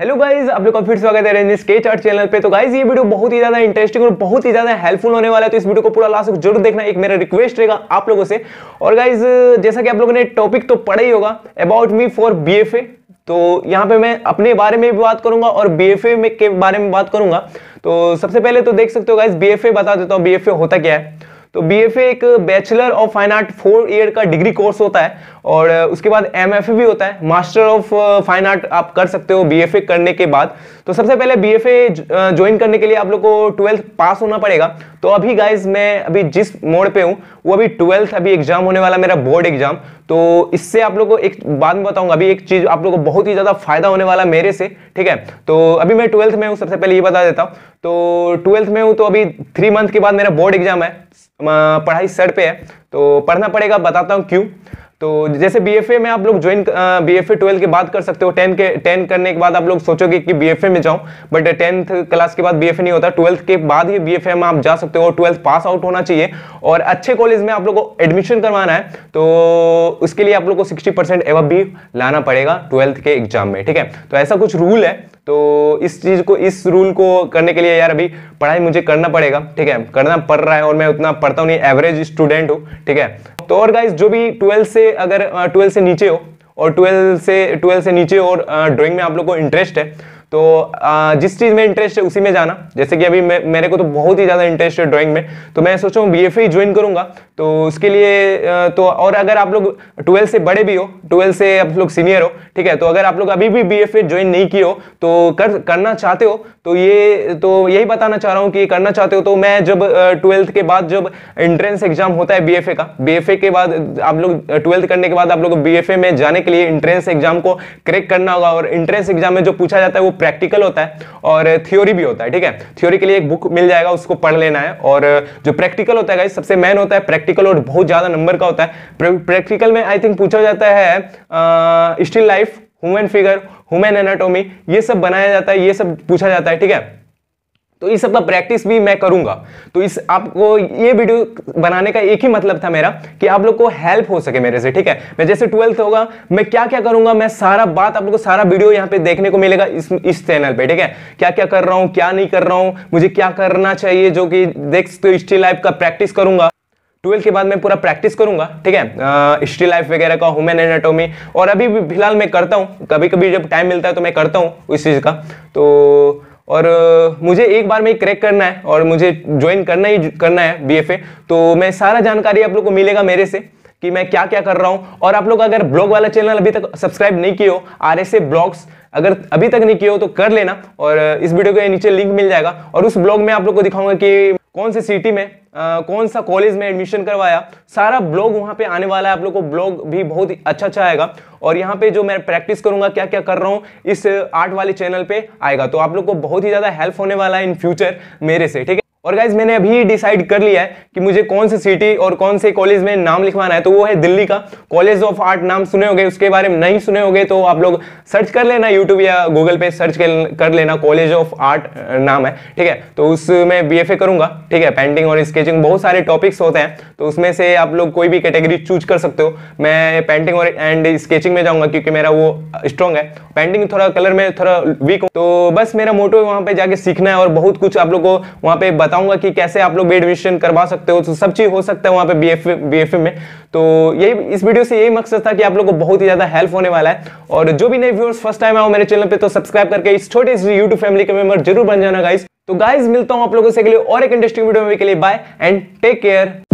hello guys आप लोग का फिर स्वागत है स्केच आर्ट चैनल पे तो गाइज ये वीडियो बहुत ही ज्यादा इंटरेस्टिंग और बहुत ही ज्यादा हेल्पफुल होने वाला है तो इस वीडियो को पूरा लास्ट तक जरूर देखना एक मेरा रिक्वेस्ट रहेगा आप लोगों से और गाइज जैसा कि आप लोगों ने टॉपिक तो पढ़ा ही होगा अबाउट मी फॉर बी तो यहाँ पे मैं अपने बारे में भी बात करूंगा और बी में के बारे में बात करूंगा तो सबसे पहले तो देख सकते हो गाइज बी बता देता हूँ बी होता क्या है तो बी एक bachelor of fine art four year का डिग्री कोर्स होता है और uh, उसके बाद एम भी होता है मास्टर ऑफ फाइन आर्ट आप कर सकते हो बी करने के बाद तो सबसे पहले बी ज्वाइन uh, करने के लिए आप लोग को ट्वेल्थ पास होना पड़ेगा तो अभी गाइज मैं अभी जिस मोड़ पे हूँ वो अभी ट्वेल्थ अभी एग्जाम होने वाला मेरा बोर्ड एग्जाम तो इससे आप लोग को एक बात में बताऊंगा अभी एक चीज़ आप लोग को बहुत ही ज़्यादा फायदा होने वाला मेरे से ठीक है तो अभी मैं ट्वेल्थ में हूँ सबसे पहले ये बता देता हूँ तो ट्वेल्थ में हूँ तो अभी थ्री मंथ के बाद मेरा बोर्ड एग्जाम है पढ़ाई सर पे है तो पढ़ना पड़ेगा बताता हूँ क्यों तो जैसे बी एफ ए में आप लोग ज्वाइन बी एफ ए के बाद कर सकते हो टेन के टेन करने के बाद आप लोग सोचोगे कि बी एफ ए में जाऊं बट टेंथ क्लास के बाद बी एफ ए नहीं होता ट्वेल्थ के बाद ही बी एफ ए में आप जा सकते हो ट्वेल्थ पास आउट होना चाहिए और अच्छे कॉलेज में आप लोग को एडमिशन करवाना है तो उसके लिए आप लोग को सिक्सटी परसेंट भी लाना पड़ेगा ट्वेल्थ के एग्जाम में ठीक है तो ऐसा कुछ रूल है तो इस चीज को इस रूल को करने के लिए यार अभी पढ़ाई मुझे करना पड़ेगा ठीक है करना पड़ रहा है और मैं उतना पढ़ता हूँ नहीं एवरेज स्टूडेंट हूँ ठीक है तो और गाइज जो भी ट्वेल्थ से अगर ट्वेल्थ से नीचे हो और ट्वेल्थ से ट्वेल्थ से नीचे और ड्राइंग में आप लोग को इंटरेस्ट है तो जिस चीज़ में इंटरेस्ट है उसी में जाना जैसे कि अभी मे, मेरे को तो बहुत ही ज़्यादा इंटरेस्ट है ड्राइंग में तो मैं सोच रहा हूँ बी एफ ज्वाइन करूंगा तो उसके लिए तो और अगर आप लोग ट्वेल्थ से बड़े भी हो ट्वेल्थ से आप लोग सीनियर हो ठीक है तो अगर आप लोग अभी भी बी एफ ज्वाइन नहीं किए हो तो कर करना चाहते हो तो ये तो यही बताना चाह रहा हूँ कि करना चाहते हो तो मैं जब ट्वेल्थ के बाद जब एंट्रेंस एग्जाम होता है बी का बी के बाद आप लोग ट्वेल्थ करने के बाद आप लोग बी में जाने के लिए इंट्रेंस एग्जाम को क्रेक करना होगा और इंट्रेंस एग्जाम में जो पूछा जाता है वो प्रैक्टिकल होता है और थ्योरी भी होता है ठीक है थ्योरी के लिए एक बुक मिल जाएगा उसको पढ़ लेना है और जो प्रैक्टिकल होता है सबसे मेन होता है प्रैक्टिकल और बहुत ज्यादा नंबर का होता है प्रैक्टिकल में आई थिंक पूछा जाता है still life human figure human anatomy ये सब बनाया जाता है ये सब पूछा जाता है ठीक है तो इस सबका प्रैक्टिस भी मैं करूंगा तो इस आपको ये वीडियो बनाने का एक ही मतलब था मेरा कि आप लोग को हेल्प हो सके मेरे से ठीक है मैं जैसे ट्वेल्थ होगा मैं क्या क्या करूंगा मैं सारा बात आप लोग को सारा वीडियो यहाँ पे देखने को मिलेगा इस इस चैनल पे ठीक है क्या क्या कर रहा हूँ क्या नहीं कर रहा हूँ मुझे क्या करना चाहिए जो कि देख तो स्टिल लाइफ का प्रैक्टिस करूंगा ट्वेल्थ के बाद मैं पूरा प्रैक्टिस करूंगा ठीक है स्ट्री लाइफ वगैरह का ह्यूमन एनाटोमी और अभी भी फिलहाल मैं करता हूँ कभी कभी जब टाइम मिलता है तो मैं करता हूँ उस चीज़ का तो और मुझे एक बार में क्रैक करना है और मुझे ज्वाइन करना ही करना है बी तो मैं सारा जानकारी आप लोग को मिलेगा मेरे से कि मैं क्या क्या कर रहा हूं और आप लोग अगर ब्लॉग वाला चैनल अभी तक सब्सक्राइब नहीं किए हो आर एस ए ब्लॉग्स अगर अभी तक नहीं किए हो तो कर लेना और इस वीडियो के नीचे लिंक मिल जाएगा और उस ब्लॉग में आप लोग को दिखाऊंगा कि कौन से सिटी में आ, कौन सा कॉलेज में एडमिशन करवाया सारा ब्लॉग वहाँ पे आने वाला है आप लोगों को ब्लॉग भी बहुत ही अच्छा अच्छा आएगा और यहाँ पे जो मैं प्रैक्टिस करूँगा क्या क्या कर रहा हूँ इस आर्ट वाले चैनल पे आएगा तो आप लोग को बहुत ही ज़्यादा हेल्प होने वाला है इन फ्यूचर मेरे से ठीक है और गाइज मैंने अभी डिसाइड कर लिया है कि मुझे कौन से सिटी और कौन से कॉलेज में नाम लिखवाना है तो वो है दिल्ली का कॉलेज ऑफ आर्ट नाम सुने होंगे उसके बारे में नहीं सुने होंगे तो आप लोग सर्च कर लेना यूट्यूब या गूगल पे सर्च कर लेना कॉलेज ऑफ आर्ट नाम है ठीक है तो उसमें बी करूंगा ठीक है पेंटिंग और स्केचिंग बहुत सारे टॉपिक्स होते हैं तो उसमें से आप लोग कोई भी कैटेगरी चूज कर सकते हो मैं पेंटिंग और एंड स्केचिंग में जाऊँगा क्योंकि मेरा वो स्ट्रॉन्ग है पेंटिंग थोड़ा कलर में थोड़ा वीक हो तो बस मेरा मोटो वहाँ पे जाके सीखना है और बहुत कुछ आप लोग को वहाँ पे बता बताऊंगा कि कैसे आप लोग बेड रजिस्ट्रेशन करवा सकते हो तो सब चीज हो सकता है वहाँ पे बी एफ में तो यही इस वीडियो से यही मकसद था कि आप लोग को बहुत ही ज्यादा हेल्प होने वाला है और जो भी नए व्यूअर्स फर्स्ट टाइम आओ मेरे चैनल पर तो सब्सक्राइब करके इस छोटे से यूट्यूब फैमिली के मेंबर जरूर बन जाना गाइस तो गाइज मिलता हूँ आप लोगों से के लिए और एक इंटरेस्टिंग वीडियो में के लिए बाय एंड टेक केयर